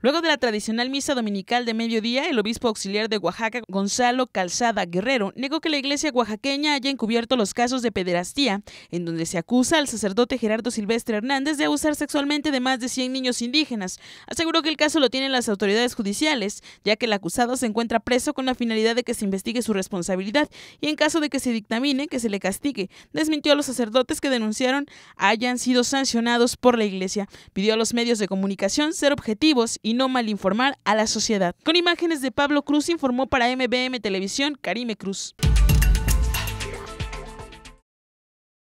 Luego de la tradicional misa dominical de mediodía, el obispo auxiliar de Oaxaca, Gonzalo Calzada Guerrero, negó que la iglesia oaxaqueña haya encubierto los casos de pederastía, en donde se acusa al sacerdote Gerardo Silvestre Hernández de abusar sexualmente de más de 100 niños indígenas. Aseguró que el caso lo tienen las autoridades judiciales, ya que el acusado se encuentra preso con la finalidad de que se investigue su responsabilidad y en caso de que se dictamine que se le castigue. Desmintió a los sacerdotes que denunciaron hayan sido sancionados por la iglesia. Pidió a los medios de comunicación ser objetivos y y no malinformar a la sociedad. Con imágenes de Pablo Cruz informó para MBM Televisión Karime Cruz.